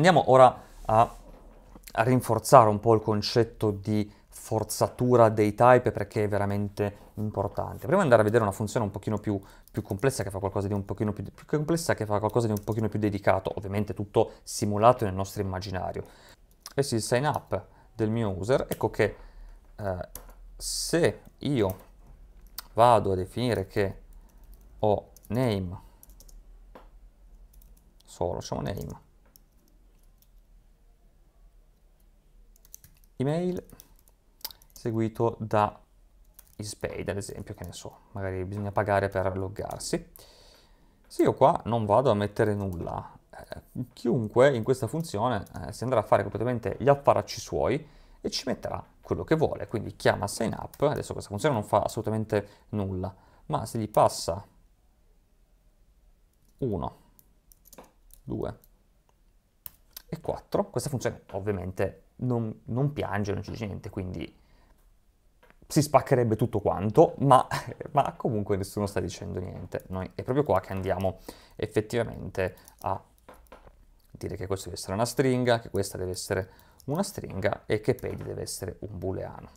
Andiamo ora a, a rinforzare un po' il concetto di forzatura dei type perché è veramente importante. Prima di andare a vedere una funzione un pochino più, più complessa che fa qualcosa di un pochino più, più complessa che fa qualcosa di un pochino più dedicato, ovviamente tutto simulato nel nostro immaginario. Questo è il sign up del mio user, ecco che eh, se io vado a definire che ho name solo, facciamo name email seguito da eSpade ad esempio, che ne so, magari bisogna pagare per loggarsi. Se io qua non vado a mettere nulla, eh, chiunque in questa funzione eh, si andrà a fare completamente gli affaracci suoi e ci metterà quello che vuole, quindi chiama sign up, adesso questa funzione non fa assolutamente nulla, ma se gli passa 1, 2 e 4, questa funzione ovviamente non, non piange, non c'è niente, quindi si spaccherebbe tutto quanto, ma, ma, comunque nessuno sta dicendo niente. Noi è proprio qua che andiamo effettivamente a dire che questa deve essere una stringa, che questa deve essere una stringa e che pedi deve essere un booleano.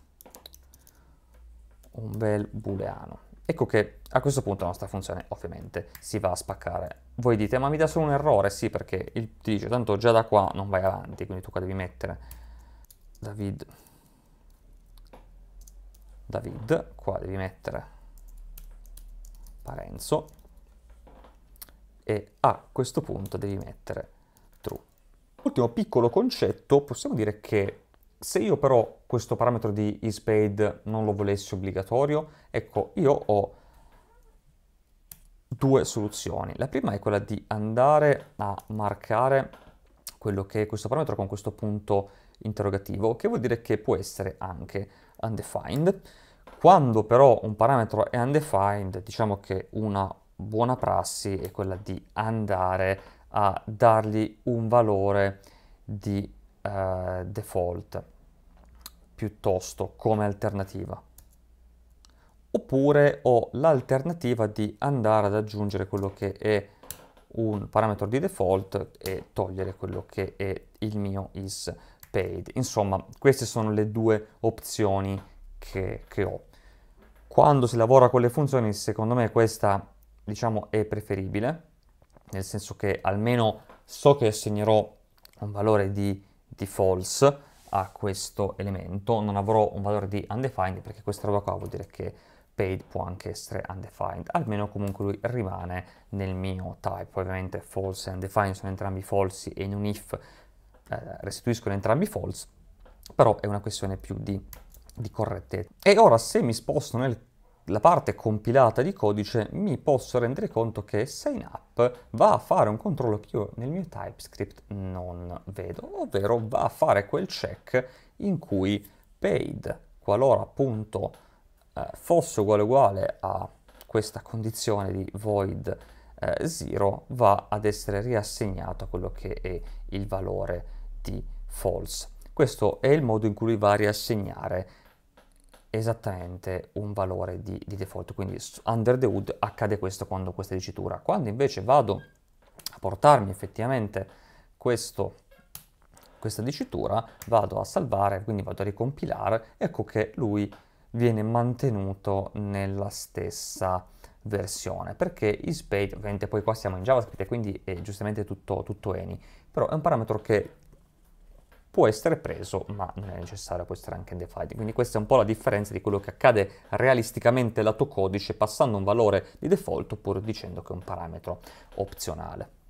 Un bel booleano. Ecco che a questo punto la nostra funzione ovviamente si va a spaccare. Voi dite, ma mi dà solo un errore? Sì, perché il, ti dice, tanto già da qua non vai avanti, quindi tu qua devi mettere David David qua devi mettere Parenzo e a questo punto devi mettere true ultimo piccolo concetto possiamo dire che se io però questo parametro di isPaid non lo volessi obbligatorio ecco io ho due soluzioni la prima è quella di andare a marcare quello che è questo parametro con questo punto interrogativo, che vuol dire che può essere anche undefined. Quando però un parametro è undefined, diciamo che una buona prassi è quella di andare a dargli un valore di eh, default piuttosto come alternativa. Oppure ho l'alternativa di andare ad aggiungere quello che è un parametro di default e togliere quello che è il mio is paid. Insomma, queste sono le due opzioni che, che ho. Quando si lavora con le funzioni, secondo me questa, diciamo, è preferibile, nel senso che almeno so che assegnerò un valore di, di false a questo elemento, non avrò un valore di undefined perché questa roba qua vuol dire che paid può anche essere undefined, almeno comunque lui rimane nel mio type, ovviamente false e undefined sono entrambi falsi e in un if eh, restituiscono entrambi false, però è una questione più di, di correttezza. E ora se mi sposto nella parte compilata di codice mi posso rendere conto che signup va a fare un controllo che io nel mio TypeScript non vedo, ovvero va a fare quel check in cui paid, qualora appunto eh, fosse uguale uguale a questa condizione di void eh, zero va ad essere riassegnato a quello che è il valore di false. Questo è il modo in cui va a riassegnare esattamente un valore di, di default, quindi under the hood accade questo quando questa dicitura. Quando invece vado a portarmi effettivamente questo questa dicitura, vado a salvare, quindi vado a ricompilare, ecco che lui viene mantenuto nella stessa versione perché isPage ovviamente poi qua siamo in JavaScript e quindi è giustamente tutto, tutto any però è un parametro che può essere preso ma non è necessario può essere anche undefined quindi questa è un po' la differenza di quello che accade realisticamente lato codice passando un valore di default oppure dicendo che è un parametro opzionale